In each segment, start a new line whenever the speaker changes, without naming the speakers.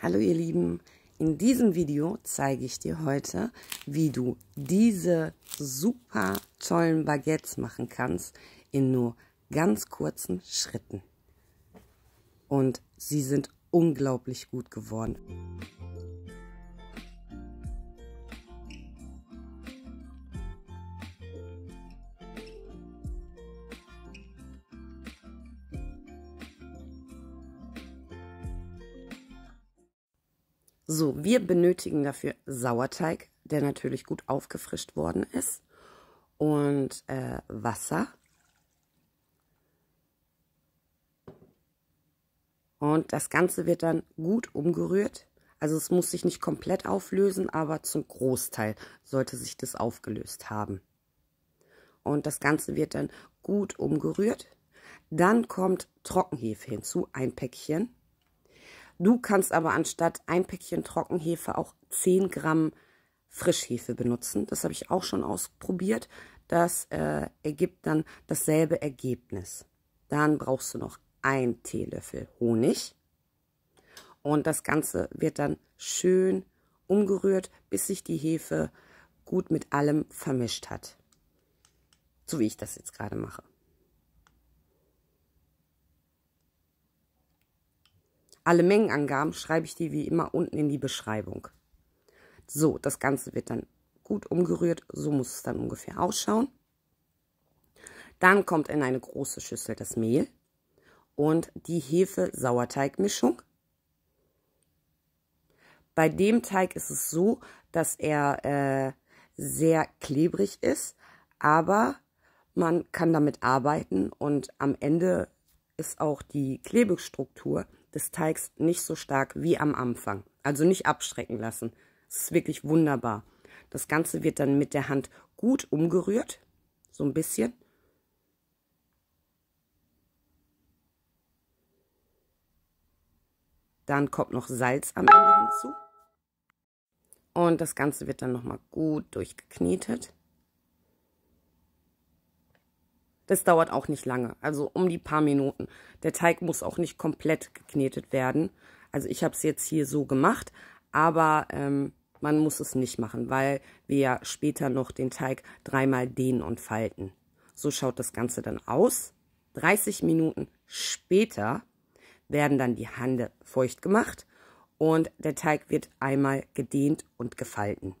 Hallo ihr Lieben, in diesem Video zeige ich dir heute, wie du diese super tollen Baguettes machen kannst in nur ganz kurzen Schritten. Und sie sind unglaublich gut geworden. So, wir benötigen dafür Sauerteig, der natürlich gut aufgefrischt worden ist und äh, Wasser. Und das Ganze wird dann gut umgerührt. Also es muss sich nicht komplett auflösen, aber zum Großteil sollte sich das aufgelöst haben. Und das Ganze wird dann gut umgerührt. Dann kommt Trockenhefe hinzu, ein Päckchen. Du kannst aber anstatt ein Päckchen Trockenhefe auch 10 Gramm Frischhefe benutzen. Das habe ich auch schon ausprobiert. Das äh, ergibt dann dasselbe Ergebnis. Dann brauchst du noch ein Teelöffel Honig. Und das Ganze wird dann schön umgerührt, bis sich die Hefe gut mit allem vermischt hat. So wie ich das jetzt gerade mache. Alle Mengenangaben schreibe ich dir wie immer unten in die Beschreibung. So, das Ganze wird dann gut umgerührt. So muss es dann ungefähr ausschauen. Dann kommt in eine große Schüssel das Mehl und die Hefe-Sauerteig-Mischung. Bei dem Teig ist es so, dass er äh, sehr klebrig ist, aber man kann damit arbeiten und am Ende ist auch die Klebestruktur des Teigs nicht so stark wie am Anfang. Also nicht abschrecken lassen. Es ist wirklich wunderbar. Das Ganze wird dann mit der Hand gut umgerührt, so ein bisschen. Dann kommt noch Salz am Ende hinzu. Und das Ganze wird dann nochmal gut durchgeknetet. Das dauert auch nicht lange, also um die paar Minuten. Der Teig muss auch nicht komplett geknetet werden. Also ich habe es jetzt hier so gemacht, aber ähm, man muss es nicht machen, weil wir ja später noch den Teig dreimal dehnen und falten. So schaut das Ganze dann aus. 30 Minuten später werden dann die Hände feucht gemacht und der Teig wird einmal gedehnt und gefalten.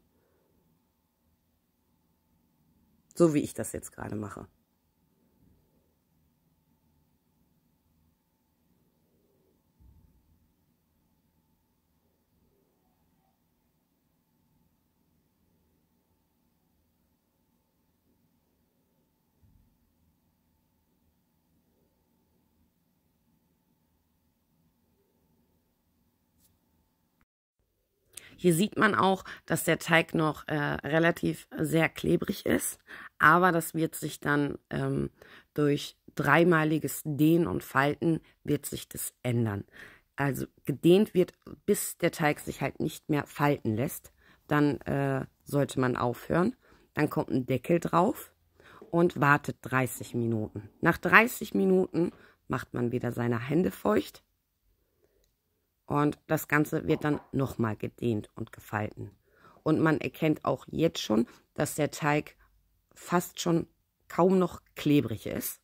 So wie ich das jetzt gerade mache. Hier sieht man auch, dass der Teig noch äh, relativ äh, sehr klebrig ist, aber das wird sich dann ähm, durch dreimaliges Dehnen und Falten wird sich das ändern. Also gedehnt wird, bis der Teig sich halt nicht mehr falten lässt. Dann äh, sollte man aufhören. Dann kommt ein Deckel drauf und wartet 30 Minuten. Nach 30 Minuten macht man wieder seine Hände feucht und das Ganze wird dann nochmal gedehnt und gefalten. Und man erkennt auch jetzt schon, dass der Teig fast schon kaum noch klebrig ist.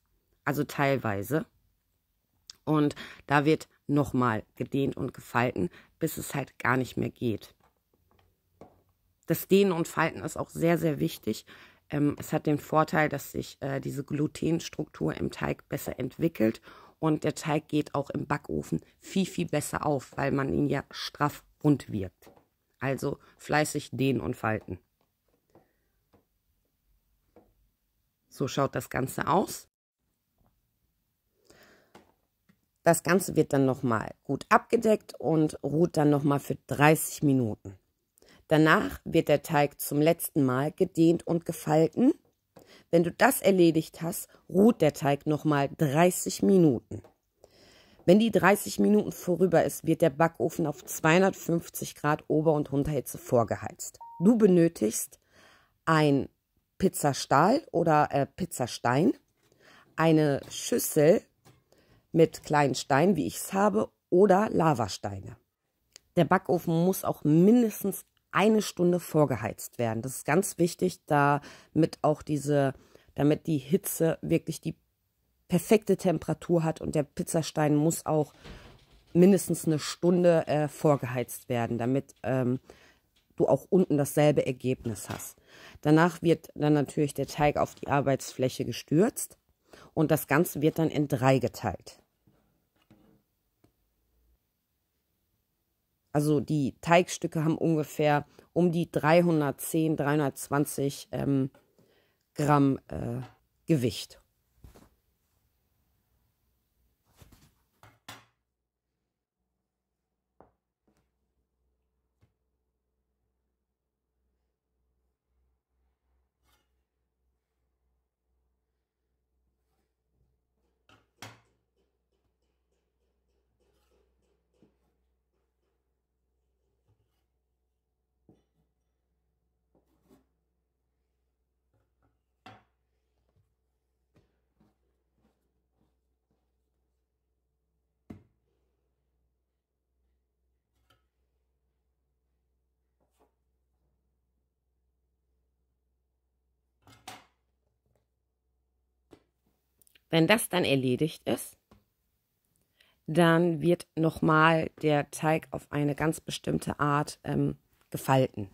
Also teilweise. Und da wird nochmal gedehnt und gefalten, bis es halt gar nicht mehr geht. Das Dehnen und Falten ist auch sehr, sehr wichtig. Ähm, es hat den Vorteil, dass sich äh, diese Glutenstruktur im Teig besser entwickelt und der Teig geht auch im Backofen viel, viel besser auf, weil man ihn ja straff rund wirkt. Also fleißig dehnen und falten. So schaut das Ganze aus. Das Ganze wird dann nochmal gut abgedeckt und ruht dann nochmal für 30 Minuten. Danach wird der Teig zum letzten Mal gedehnt und gefalten wenn du das erledigt hast, ruht der Teig nochmal 30 Minuten. Wenn die 30 Minuten vorüber ist, wird der Backofen auf 250 Grad Ober- und Unterhitze vorgeheizt. Du benötigst ein Pizzastahl oder äh, Pizzastein, eine Schüssel mit kleinen Steinen, wie ich es habe, oder Lavasteine. Der Backofen muss auch mindestens eine Stunde vorgeheizt werden. Das ist ganz wichtig, damit auch diese, damit die Hitze wirklich die perfekte Temperatur hat und der Pizzastein muss auch mindestens eine Stunde äh, vorgeheizt werden, damit ähm, du auch unten dasselbe Ergebnis hast. Danach wird dann natürlich der Teig auf die Arbeitsfläche gestürzt und das Ganze wird dann in drei geteilt. Also die Teigstücke haben ungefähr um die 310, 320 ähm, Gramm äh, Gewicht. Wenn das dann erledigt ist, dann wird nochmal der Teig auf eine ganz bestimmte Art ähm, gefalten.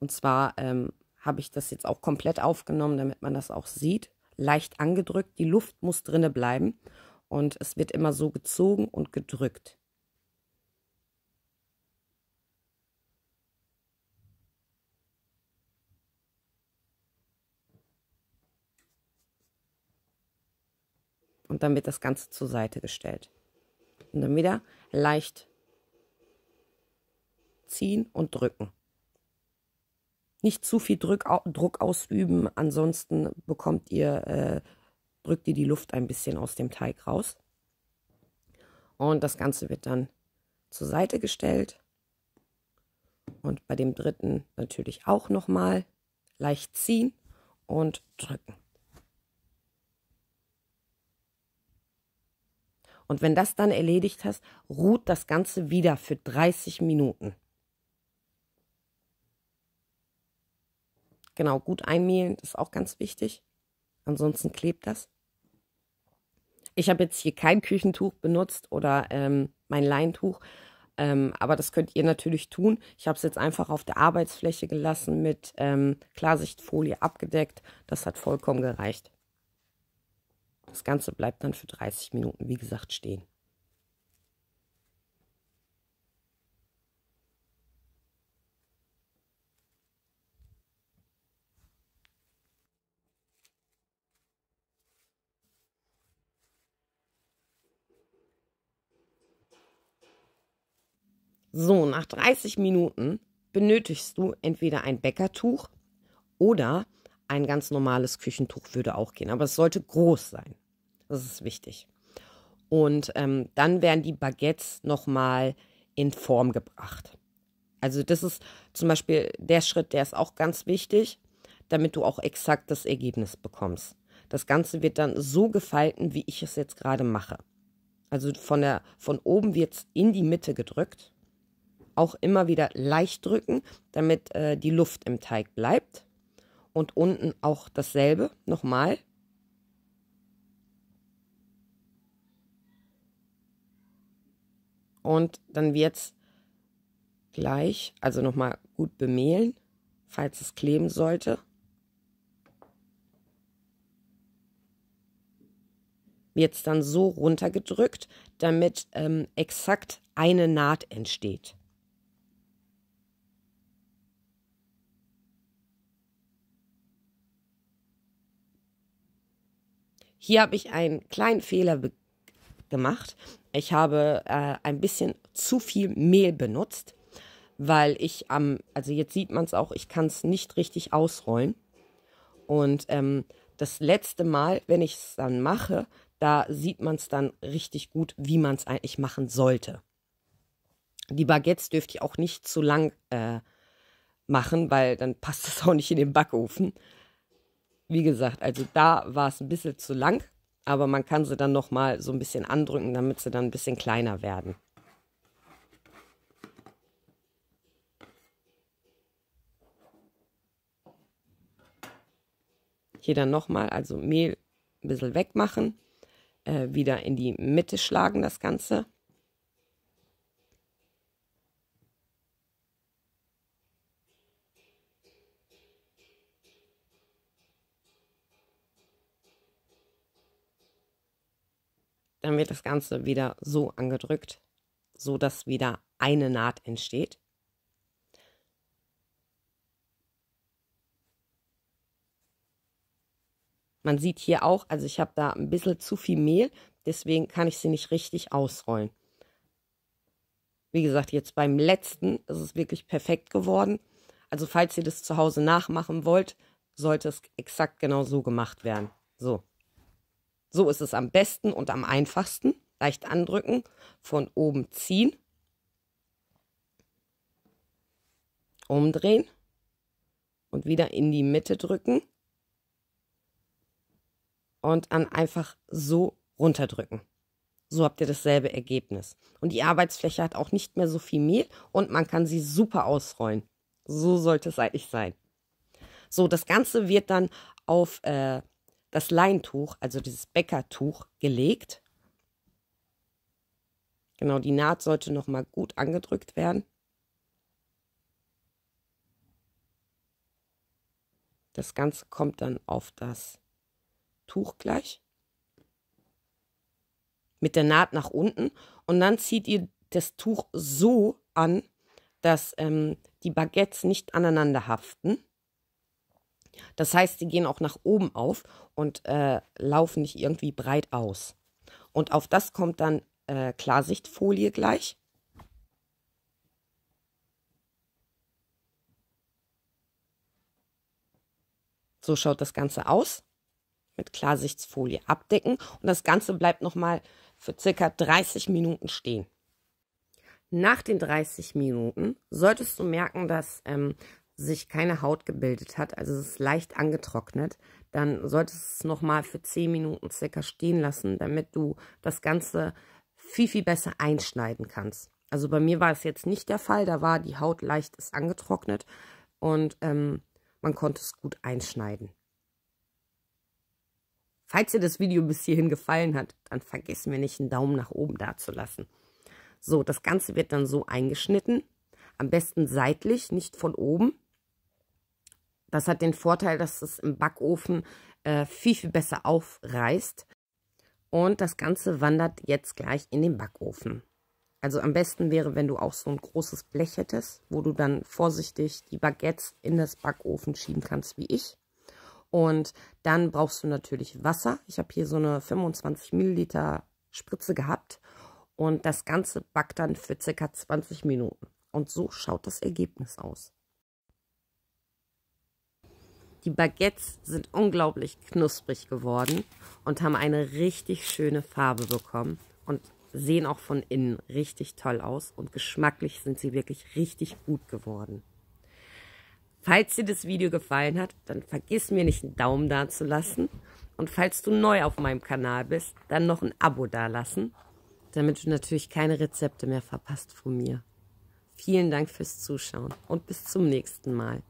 Und zwar ähm, habe ich das jetzt auch komplett aufgenommen, damit man das auch sieht. Leicht angedrückt, die Luft muss drinne bleiben und es wird immer so gezogen und gedrückt. und dann wird das Ganze zur Seite gestellt. Und dann wieder leicht ziehen und drücken. Nicht zu viel Druck, Druck ausüben, ansonsten bekommt ihr, äh, drückt ihr die Luft ein bisschen aus dem Teig raus. Und das Ganze wird dann zur Seite gestellt. Und bei dem dritten natürlich auch nochmal leicht ziehen und drücken. Und wenn das dann erledigt hast, ruht das Ganze wieder für 30 Minuten. Genau, gut einmehlen das ist auch ganz wichtig. Ansonsten klebt das. Ich habe jetzt hier kein Küchentuch benutzt oder ähm, mein Leintuch, ähm, aber das könnt ihr natürlich tun. Ich habe es jetzt einfach auf der Arbeitsfläche gelassen mit ähm, Klarsichtfolie abgedeckt. Das hat vollkommen gereicht. Das Ganze bleibt dann für 30 Minuten, wie gesagt, stehen. So, nach 30 Minuten benötigst du entweder ein Bäckertuch oder ein ganz normales Küchentuch würde auch gehen, aber es sollte groß sein. Das ist wichtig. Und ähm, dann werden die Baguettes nochmal in Form gebracht. Also das ist zum Beispiel der Schritt, der ist auch ganz wichtig, damit du auch exakt das Ergebnis bekommst. Das Ganze wird dann so gefalten, wie ich es jetzt gerade mache. Also von, der, von oben wird es in die Mitte gedrückt. Auch immer wieder leicht drücken, damit äh, die Luft im Teig bleibt. Und unten auch dasselbe, nochmal Und dann wird es gleich, also nochmal gut bemehlen, falls es kleben sollte. Wird es dann so runtergedrückt, damit ähm, exakt eine Naht entsteht. Hier habe ich einen kleinen Fehler gemacht. Ich habe äh, ein bisschen zu viel Mehl benutzt, weil ich am, also jetzt sieht man es auch, ich kann es nicht richtig ausrollen. Und ähm, das letzte Mal, wenn ich es dann mache, da sieht man es dann richtig gut, wie man es eigentlich machen sollte. Die Baguettes dürfte ich auch nicht zu lang äh, machen, weil dann passt es auch nicht in den Backofen. Wie gesagt, also da war es ein bisschen zu lang aber man kann sie dann noch mal so ein bisschen andrücken, damit sie dann ein bisschen kleiner werden. Hier dann nochmal, also Mehl ein bisschen wegmachen, äh, wieder in die Mitte schlagen das Ganze. dann wird das Ganze wieder so angedrückt, so dass wieder eine Naht entsteht. Man sieht hier auch, also ich habe da ein bisschen zu viel Mehl, deswegen kann ich sie nicht richtig ausrollen. Wie gesagt, jetzt beim letzten ist es wirklich perfekt geworden. Also falls ihr das zu Hause nachmachen wollt, sollte es exakt genau so gemacht werden. So. So ist es am besten und am einfachsten. Leicht andrücken, von oben ziehen, umdrehen und wieder in die Mitte drücken und dann einfach so runterdrücken. So habt ihr dasselbe Ergebnis. Und die Arbeitsfläche hat auch nicht mehr so viel Mehl und man kann sie super ausrollen. So sollte es eigentlich sein. So, das Ganze wird dann auf äh, das Leintuch, also dieses Bäckertuch, gelegt. Genau, die Naht sollte nochmal gut angedrückt werden. Das Ganze kommt dann auf das Tuch gleich. Mit der Naht nach unten. Und dann zieht ihr das Tuch so an, dass ähm, die Baguettes nicht aneinander haften. Das heißt, sie gehen auch nach oben auf und äh, laufen nicht irgendwie breit aus. Und auf das kommt dann äh, Klarsichtfolie gleich. So schaut das Ganze aus. Mit Klarsichtfolie abdecken und das Ganze bleibt nochmal für circa 30 Minuten stehen. Nach den 30 Minuten solltest du merken, dass ähm, sich keine Haut gebildet hat, also es ist leicht angetrocknet, dann solltest du es nochmal für 10 Minuten circa stehen lassen, damit du das Ganze viel, viel besser einschneiden kannst. Also bei mir war es jetzt nicht der Fall, da war die Haut leicht ist angetrocknet und ähm, man konnte es gut einschneiden. Falls dir das Video bis hierhin gefallen hat, dann vergiss mir nicht, einen Daumen nach oben da zu lassen. So, das Ganze wird dann so eingeschnitten. Am besten seitlich, nicht von oben. Das hat den Vorteil, dass es im Backofen äh, viel, viel besser aufreißt. Und das Ganze wandert jetzt gleich in den Backofen. Also am besten wäre, wenn du auch so ein großes Blech hättest, wo du dann vorsichtig die Baguettes in das Backofen schieben kannst, wie ich. Und dann brauchst du natürlich Wasser. Ich habe hier so eine 25 Milliliter Spritze gehabt. Und das Ganze backt dann für circa 20 Minuten. Und so schaut das Ergebnis aus. Die Baguettes sind unglaublich knusprig geworden und haben eine richtig schöne Farbe bekommen und sehen auch von innen richtig toll aus und geschmacklich sind sie wirklich richtig gut geworden. Falls dir das Video gefallen hat, dann vergiss mir nicht einen Daumen da zu lassen. Und falls du neu auf meinem Kanal bist, dann noch ein Abo dalassen, damit du natürlich keine Rezepte mehr verpasst von mir. Vielen Dank fürs Zuschauen und bis zum nächsten Mal.